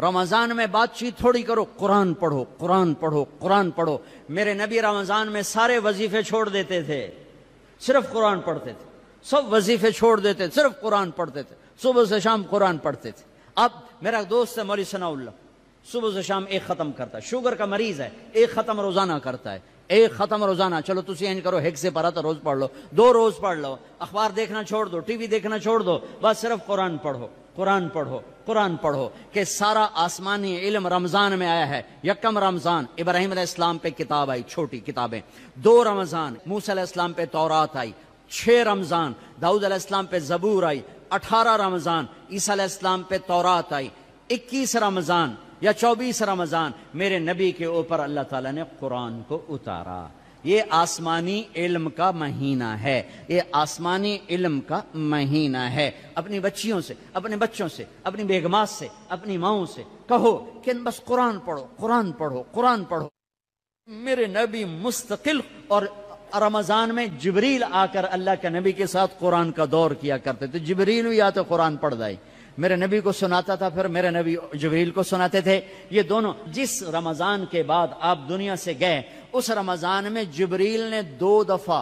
रमज़ान में बातचीत थोड़ी करो कुरान पढ़ो कुरान पढ़ो कुरान पढ़ो मेरे नबी रमज़ान में सारे वजीफे छोड़ देते थे सिर्फ कुरान पढ़ते थे सब वजीफे छोड़ देते सिर्फ कुरान पढ़ते थे सुबह से शाम कुरान पढ़ते थे अब मेरा दोस्त है मौली सना सुबह से शाम एक ख़त्म करता है शुगर का मरीज़ है एक ख़त्म रोज़ाना करता है एक ख़त्म रोज़ाना चलो तुम इंज करो हेक से पढ़ा तो रोज़ पढ़ लो दो रोज़ पढ़ लो अखबार देखना छोड़ दो टीवी देखना छोड़ दो बस सिर्फ कुरान पढ़ो कुरान पढ़ो कुरान पढ़ो कि सारा आसमानी इलम रमज़ान में आया है यकम रमज़ान इब्राहिम इस्लाम पे किताब आई छोटी किताबें दो रमज़ान मूसा इस्लाम पे तौरात आई छह रमज़ान दाऊद इस्लाम पे जबूर आई अठारह रमज़ान ईसा इस्लाम पे तौरात आई इक्कीस रमज़ान या चौबीस रमज़ान मेरे नबी के ऊपर अल्लाह ताला ने कुरान को उतारा ये आसमानी इल्म का महीना है ये आसमानी इल्म का महीना है अपनी बच्चियों से अपने बच्चों से अपनी बेगमास से अपनी माओ से कहो कि बस कुरान पढ़ो कुरान पढ़ो कुरान पढ़ो मेरे नबी मुस्तकिल और रमज़ान में जबरील आकर अल्लाह के नबी के साथ कुरान का दौर किया करते थे जबरील भी आते तो कुरान पढ़ जाए मेरे नबी को सुनाता था फिर मेरे नबी जबरील को सुनाते थे ये दोनों जिस रमज़ान के बाद आप दुनिया से गए उस रमज़ान में जबरील ने दो दफ़ा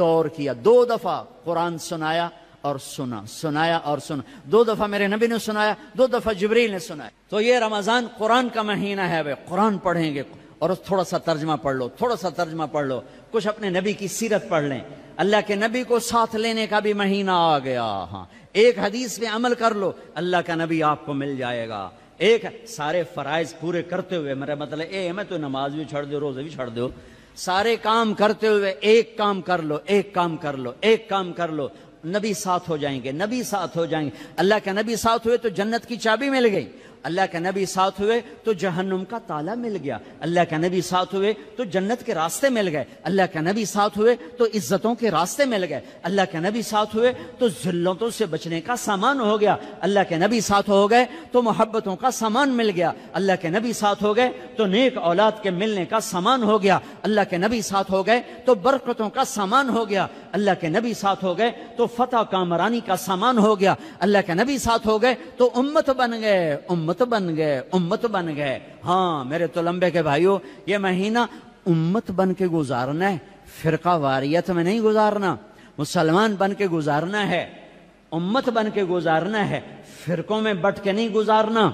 दौर किया दो दफ़ा कुरान सुनाया और सुना सुनाया और सुना दो दफ़ा मेरे नबी ने सुनाया दो दफ़ा जबरील ने सुनाया तो ये रमज़ान कुरान का महीना है वे कुरान पढ़ेंगे और थोड़ा सा तर्जमा पढ़ लो थोड़ा सा तर्जमा पढ़ लो कुछ अपने नबी की सीरत पढ़ लें अल्लाह के नबी को साथ लेने का भी महीना आ गया हाँ एक हदीस में अमल कर लो अल्लाह का नबी आपको मिल जाएगा एक सारे फराइज पूरे करते हुए मेरा मतलब ए मैं तो नमाज भी छोड़ दो रोजे भी छोड़ दो सारे काम करते हुए एक काम कर लो एक काम कर लो एक काम कर लो नबी साथ हो जाएंगे नबी साथ हो जाएंगे अल्लाह के नबी साथ हुए तो जन्नत की चाबी मिल गई अल्लाह का नबी साथ हुए तो जहन्नुम का ताला मिल गया अल्लाह का नबी साथ हुए तो जन्नत के रास्ते मिल गए अल्लाह का नबी साथ हुए तो इज्जतों के रास्ते मिल गए अल्लाह के नबी साथ हुए तो जिल्लतों से बचने का सामान हो गया अल्लाह के नबी साथ हो गए तो मोहब्बतों का सामान मिल गया अल्लाह के नबी साथ हो गए तो नेक औलाद के मिलने का सामान हो गया अल्लाह के नबी साथ हो गए तो बरकतों का सामान हो गया अल्लाह के नबी साथ हो गए तो फतेह कामरानी का सामान हो गया अल्लाह के नबी साथ हो गए तो उम्मत बन गए उम्मत उम्मत बन गए उम्मत बन गए हाँ मेरे तो लंबे के भाइयों ये महीना उम्मत बन के गुजारना है फिरका वारियत में नहीं गुजारना मुसलमान बन के गुजारना है उम्मत बन के गुजारना है फिरकों में बट के नहीं गुजारना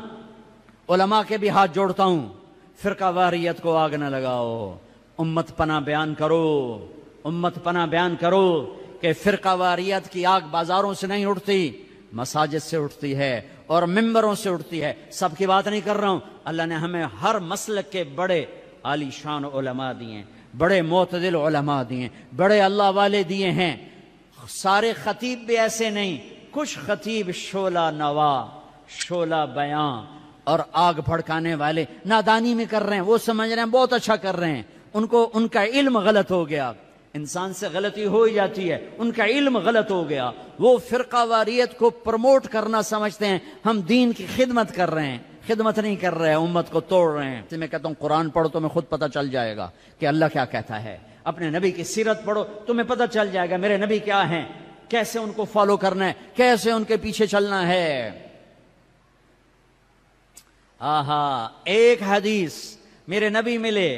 उलमा के भी हाथ जोड़ता हूं फिरका वारियत को आग न लगाओ उम्मत पना बयान करो उम्मत पना बयान करो कि फिरका वारियत की आग बाजारों से नहीं उठती मसाजिद से उठती है और मेंबरों से उठती है सबकी बात नहीं कर रहा हूं अल्लाह ने हमें हर मसल के बड़े आलिशान दिए बड़े मोतदिल दिए बड़े अल्लाह वाले दिए हैं सारे खतीब भी ऐसे नहीं कुछ खतीब शोला नवा शोला बयां और आग भड़काने वाले नादानी में कर रहे हैं वो समझ रहे हैं बहुत अच्छा कर रहे हैं उनको उनका इल्म गलत हो गया इंसान से गलती हो ही जाती है उनका इल्म गलत हो गया वो फ़िरका वारियत को प्रमोट करना समझते हैं हम दीन की खिदमत कर रहे हैं खिदमत नहीं कर रहे हैं उम्मत को तोड़ रहे हैं तो मैं कहता हूँ कुरान पढ़ो तो मैं खुद पता चल जाएगा कि अल्लाह क्या कहता है अपने नबी की सीरत पढ़ो तुम्हें पता चल जाएगा मेरे नबी क्या हैं कैसे उनको फॉलो करना है कैसे उनके पीछे चलना है आहा एक हदीस मेरे नबी मिले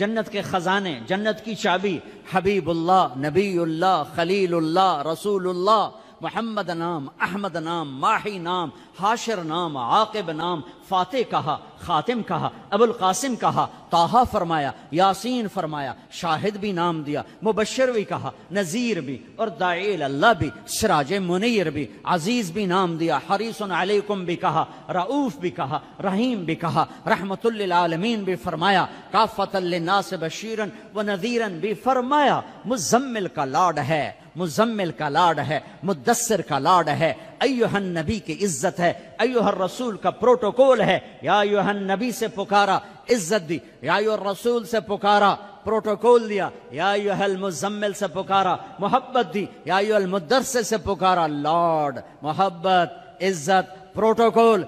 जन्नत के ख़जाने जन्नत की चाबी हबीबुल्ला नबील्ला खलीलुल्ला रसूल्ला محمد नाम अहमद नाम माही नाम हाशर नाम आकिब नाम फातह कहा खातिम कहा अबुल कासिम कहा ताहा फरमाया यासीन फरमाया शाहिद भी नाम दिया मुबशर भी कहा नज़ीर भी और दाइल अल्लाह भी सराज मुनैर भी अज़ीज़ भी नाम दिया हरीसन अलैकुम भी कहा रऊफ़ भी कहा रहीम भी कहा रहमतुल्लमीन भी फरमाया काफ़त नास बशीरन व नज़ीरन भी फरमाया मुजम्मिल का लाड है मुजम्मिल का लाड है मुदसर का लाड है अयोहन नबी की इज्जत है अयोहर रसूल का प्रोटोकॉल है या नबी से पुकारा इज्जत दी या रसूल से पुकारा प्रोटोकॉल दिया या योहल मुजम्मिल से पुकारा मोहब्बत दी या योहल से पुकारा लॉर्ड मोहब्बत इज्जत प्रोटोकॉल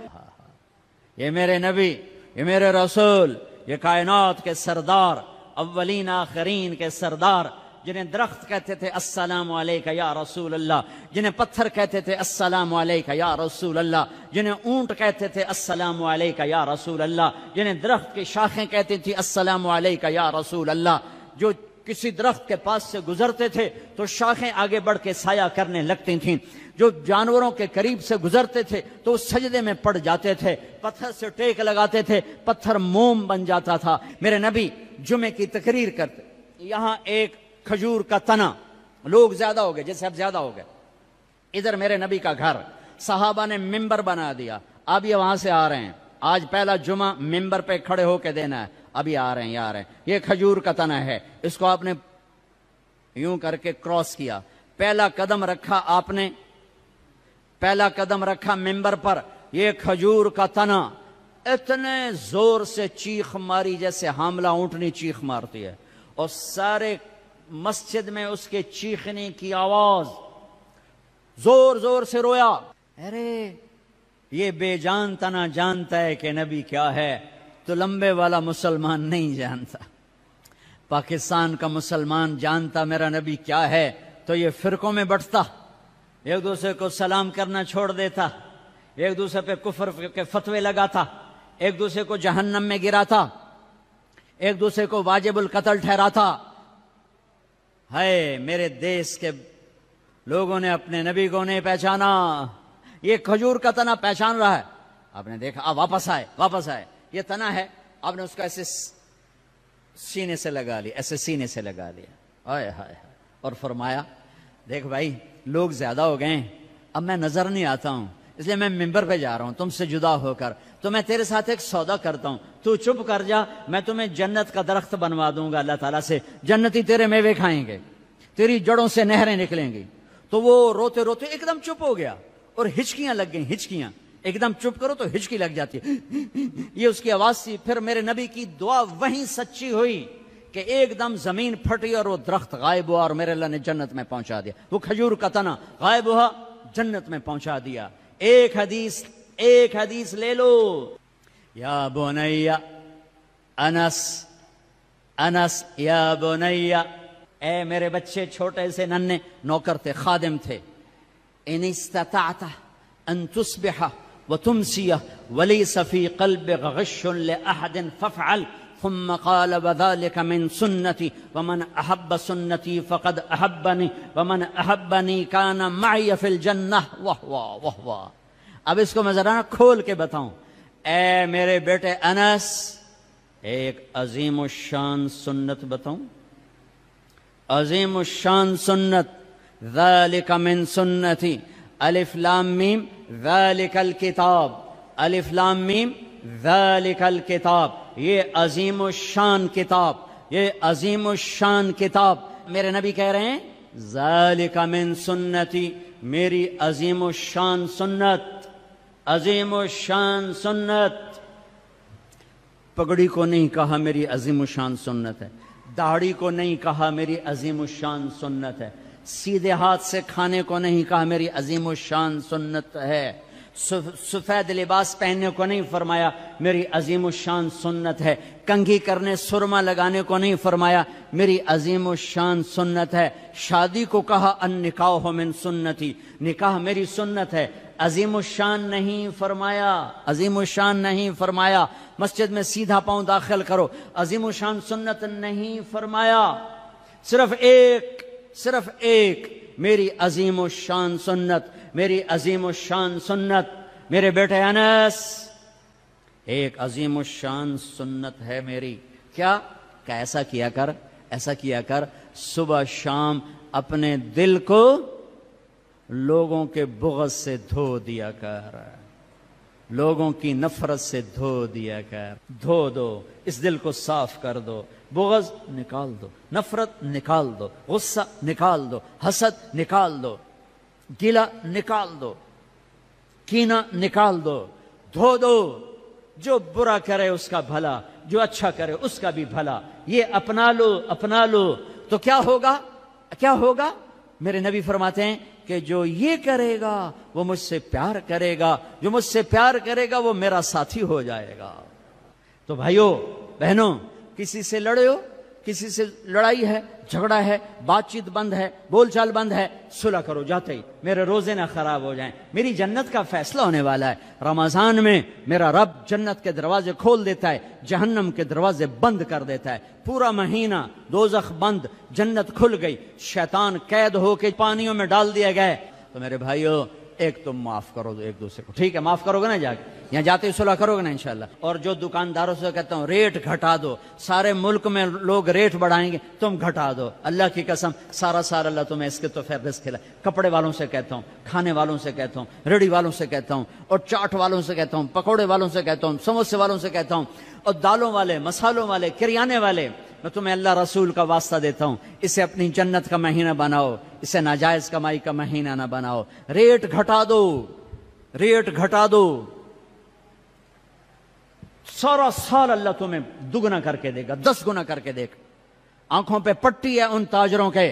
ये मेरे नबी ये मेरे रसूल ये कायनात के सरदार अव्वलीन आखरीन के सरदार जिन्हें दरख्त कहते थे अस्सलाम का या रसूल अल्लाह जिन्हें पत्थर कहते थे अस्सलाम का या रसूल अल्लाह जिन्हें ऊंट कहते थे अस्सलाम का या रसूल अल्लाह जिन्हें दरख्त की शाखें कहती थी अस्सलाम वालेका या रसूल अल्लाह जो किसी दरख्त के पास से गुजरते थे तो शाखें आगे बढ़ के साया करने लगती थीं जो जानवरों के करीब से गुजरते थे तो सजदे में पड़ जाते थे पत्थर से टेक लगाते थे पत्थर मोम बन जाता था मेरे नबी जुमे की तकरीर करते यहाँ एक खजूर का तना लोग ज्यादा हो गए जैसे अब ज्यादा हो गए इधर मेरे नबी का घर साहबा ने मिंबर बना दिया अब ये वहां से आ रहे हैं आज पहला जुमा मिंबर पे खड़े होके देना है अभी आ रहे हैं ये आ रहे हैं ये खजूर का तना है इसको आपने यूं करके क्रॉस किया पहला कदम रखा आपने पहला कदम रखा मेंबर पर ये खजूर का तना इतने जोर से चीख मारी जैसे हमला ऊंटनी चीख मारती है और सारे मस्जिद में उसके चीखने की आवाज जोर जोर से रोया अरे ये बेजान तना जानता है कि नबी क्या है तो लंबे वाला मुसलमान नहीं जानता पाकिस्तान का मुसलमान जानता मेरा नबी क्या है तो ये फिरकों में बटता एक दूसरे को सलाम करना छोड़ देता एक दूसरे पे कुफर के फतवे लगाता एक दूसरे को जहन्नम में गिराता एक दूसरे को वाजिबुल कतल ठहराता हाय मेरे देश के लोगों ने अपने नबी को नहीं पहचाना ये खजूर का तना पहचान रहा है आपने देखा अब वापस आए वापस आए ये तना है आपने उसको ऐसे सीने से लगा लिया ऐसे सीने से लगा लिया हाय हाय और फरमाया देख भाई लोग ज्यादा हो गए अब मैं नजर नहीं आता हूं इसलिए मैं मिंबर पे जा रहा हूं तुमसे जुदा होकर तो मैं तेरे साथ एक सौदा करता हूं तू चुप कर जा मैं तुम्हें जन्नत का दरख्त बनवा दूंगा अल्लाह ताला से जन्नती तेरे मेवे खाएंगे तेरी जड़ों से नहरें निकलेंगी तो वो रोते रोते एकदम चुप हो गया और हिचकियां लग गई हिचकियां एकदम चुप करो तो हिचकी लग जाती है ये उसकी आवाज थी फिर मेरे नबी की दुआ वही सच्ची हुई कि एकदम जमीन फटी और वो दरख्त गायब हुआ और मेरे अल्लाह ने जन्नत में पहुंचा दिया वो खजूर का तना गायब हुआ जन्नत में पहुंचा दिया ایک حدیث ایک حدیث لے لو یا بنیا انس انس یا بنیا اے میرے بچے چھوٹے سے ننے نوکر تھے خادم تھے ان استطعت ان تصبح وتمسي وليس في قلبك غش لاحد فافعل ثم قال وذلك من سنتي ومن أحب سنتي فقد أحبني ومن أحبني كان معي في الجنة वाह वाह वाह वाह अब इसको मैं जरा खोल के बताऊं ए मेरे बेटे अनस एक अजीम शान सुन्नत बताऊं अजीम शान सुन्नत ذلك من सुन्नति الف لام میم ذلك الكتاب الف لام میم ذلك الكتاب ये अजीम शान किताब ये अजीम शान किताब मेरे नबी कह रहे हैं जालिका मिन सुन्नति मेरी अजीम शान सुन्नत अजीम शान सुन्नत पगड़ी को नहीं कहा मेरी अजीम शान सुन्नत है दाढ़ी को नहीं कहा मेरी अजीम शान सुन्नत है सीधे हाथ से खाने को नहीं कहा मेरी अजीम शान सुन्नत है सफ़ेद लिबास पहनने को नहीं फरमाया मेरी अजीम शान सुन्नत है कंघी करने सुरमा लगाने को नहीं फरमाया मेरी अजीम शान सुन्नत है शादी को कहा अन निकाह हो मिन सुन्नति निकाह मेरी सुन्नत है अजीम शान नहीं फरमाया अजीम शान नहीं फरमाया मस्जिद में सीधा पांव दाखिल करो अजीम शान सुन्नत नहीं फरमाया सिर्फ एक सिर्फ एक मेरी अजीम शान सुन्नत मेरी अजीम शान सुन्नत मेरे बेटे अनस एक अजीम शान सुन्नत है मेरी क्या क्या ऐसा किया कर ऐसा किया कर सुबह शाम अपने दिल को लोगों के बुगज से धो दिया कर लोगों की नफरत से धो दिया कर धो दो इस दिल को साफ कर दो बोगज निकाल दो नफरत निकाल दो गुस्सा निकाल दो हसद निकाल दो गिला निकाल दो कीना निकाल दो धो दो जो बुरा करे उसका भला जो अच्छा करे उसका भी भला ये अपना लो अपना लो तो क्या होगा क्या होगा मेरे नबी फरमाते हैं कि जो ये करेगा वो मुझसे प्यार करेगा जो मुझसे प्यार करेगा वो मेरा साथी हो जाएगा तो भाइयों बहनों किसी से लड़ो किसी से लड़ाई है झगड़ा है बातचीत बंद है बोलचाल बंद है सुलह करो जाते ही मेरे रोजे ना खराब हो जाएं, मेरी जन्नत का फैसला होने वाला है रमजान में मेरा रब जन्नत के दरवाजे खोल देता है जहन्नम के दरवाजे बंद कर देता है पूरा महीना दोजख बंद जन्नत खुल गई शैतान कैद होके पानियों में डाल दिया गया तो मेरे भाइयों एक तुम माफ करो एक दूसरे को ठीक है माफ करोगे ना जाके यहाँ जाते ही सुलह करोगे ना इंशाला और जो दुकानदारों से कहता हूँ रेट घटा दो सारे मुल्क में लोग रेट बढ़ाएंगे तुम घटा दो अल्लाह की कसम सारा सारा अल्लाह तुम्हें इसके तो फहरिस्त खिला कपड़े वालों से कहता हूँ खाने वालों से कहता हूँ रेडी वालों से कहता हूँ और चाट वालों से कहता हूँ पकौड़े वालों से कहता हूँ समोसे वालों से कहता हूँ और दालों वाले मसालों वाले किरियाने वाले मैं तुम्हें अल्लाह रसूल का वास्ता देता हूं इसे अपनी जन्नत का महीना बनाओ इसे नाजायज कमाई का महीना ना बनाओ रेट घटा दो रेट घटा दो सारा साल अल्लाह तुम्हें दुगना करके देगा दस गुना करके देगा आंखों पे पट्टी है उन ताजरों के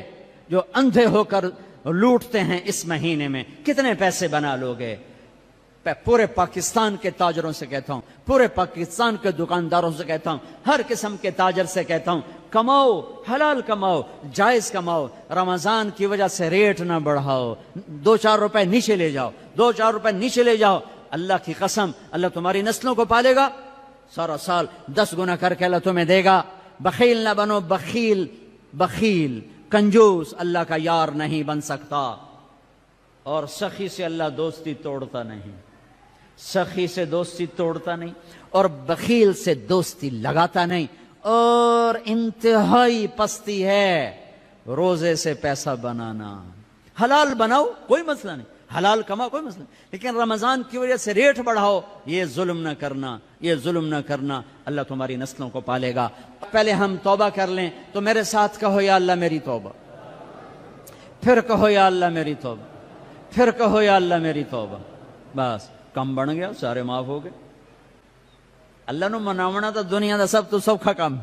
जो अंधे होकर लूटते हैं इस महीने में कितने पैसे बना लोगे पूरे पाकिस्तान के ताजरों से कहता हूं पूरे पाकिस्तान के दुकानदारों से कहता हूं हर किस्म के ताजर से कहता हूं कमाओ हलाल कमाओ जायज कमाओ रमजान की वजह से रेट ना बढ़ाओ दो चार रुपए नीचे ले जाओ दो चार रुपए नीचे ले जाओ अल्लाह की कसम अल्लाह तुम्हारी नस्लों को पालेगा सारा साल दस गुना करके अल्लाह तुम्हें देगा बखील ना बनो बखील बखील कंजूस अल्लाह का यार नहीं बन सकता और सखी से अल्लाह दोस्ती तोड़ता नहीं सखी से दोस्ती तोड़ता नहीं और बखील से दोस्ती लगाता नहीं और इंतहाई पस्ती है रोजे से पैसा बनाना हलाल बनाओ कोई मसला नहीं हलाल कमाओ कोई मसला नहीं लेकिन रमज़ान की वजह से रेट बढ़ाओ ये जुल्म ना करना ये जुल्म ना करना अल्लाह तुम्हारी नस्लों को पालेगा पहले हम तोबा कर लें तो मेरे साथ कहो या अल्लाह मेरी तोबा फिर कहो या अल्लाह मेरी तोबा फिर कहो या अल्लाह मेरी तोबा बस ਕੰਮ ਬਣ ਗਿਆ ਸਾਰੇ ਮਾਫ ਹੋ ਗਏ ਅੱਲਾ ਨੂੰ ਮਨਾਉਣਾ ਤਾਂ ਦੁਨੀਆ ਦਾ ਸਭ ਤੋਂ ਸੌਖਾ ਕੰਮ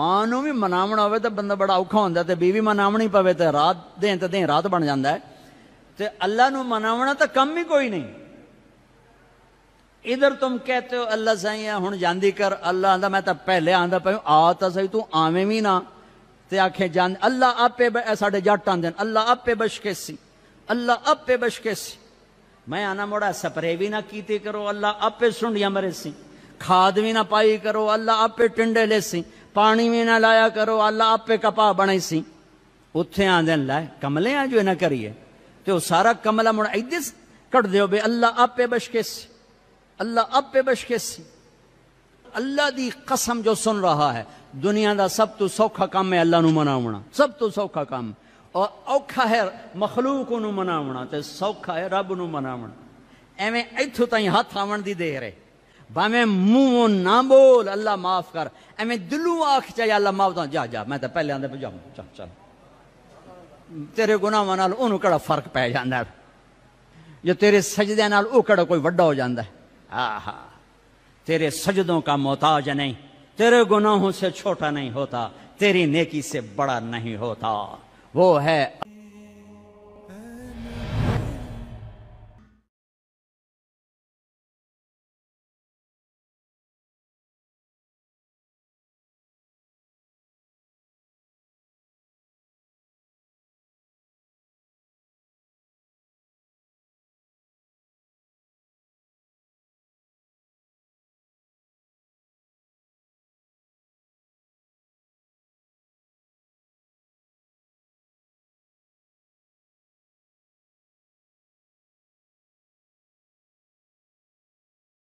ਮਾਂ ਨੂੰ ਵੀ ਮਨਾਉਣਾ ਹੋਵੇ ਤਾਂ ਬੰਦਾ ਬੜਾ ਔਖਾ ਹੁੰਦਾ ਤੇ ਬੀਵੀ ਮਨਾਉਣੀ ਪਵੇ ਤੇ ਰਾਤ ਦੇ ਤੇ ਦੇ ਰਾਤ ਬਣ ਜਾਂਦਾ ਤੇ ਅੱਲਾ ਨੂੰ ਮਨਾਉਣਾ ਤਾਂ ਕੰਮ ਹੀ ਕੋਈ ਨਹੀਂ ਇਧਰ ਤੁਮ ਕਹਤੇ ਹੋ ਅੱਲਾ ਸਾਈਆ ਹੁਣ ਜਾਂਦੀ ਕਰ ਅੱਲਾ ਆਂਦਾ ਮੈਂ ਤਾਂ ਪਹਿਲੇ ਆਂਦਾ ਪਈ ਆ ਤਾਂ ਸਹੀ ਤੂੰ ਆਵੇਂ ਵੀ ਨਾ ਤੇ ਆਖੇ ਜਾਂ ਅੱਲਾ ਆਪੇ ਸਾਡੇ ਜੱਟ ਆਂਦੇ ਅੱਲਾ ਆਪੇ ਬਸ਼ਕੇ ਸੀ ਅੱਲਾ ਆਪੇ ਬਸ਼ਕੇ ਸੀ मैं आना मोड़ा स्प्रे भी ना कीते करो अल्लाह आपे सुंडिया मरे सी खाद भी ना पाई करो अल्लाह आपे टिंडे ले सी पानी भी ना लाया करो अल्लाह आपे कपाह बने सी उत्थे आंदे लाए कमले आ जो ना करिए तो सारा कमला मुड़ा इधर कट दियो बे अल्लाह आपे बशके सी अल्लाह आपे बशके सी अल्लाह दी कसम जो सुन रहा है दुनिया का सब तो सौखा काम है अल्लाह मनावना सब तो सौखा काम है और औखा है मखलूक मनावना तो सौखा है रब न मनावन एवं इथो ती हथ आवन की देर है भावे मुंह ना बोल अल्लाह माफ कर एवं दिलू आख चाहे अल्लाह माफ दा जा जा मैं तो पहले आंदा जाऊ चल चल तेरे गुनावान ओनू कड़ा फर्क पै जाता है जो तेरे सजद नड़ा कोई व्डा हो जाता है आह तेरे सजदों का मोहताज नहीं तेरे गुनाहों से छोटा नहीं होता तेरी नेकी से बड़ा नहीं होता वो है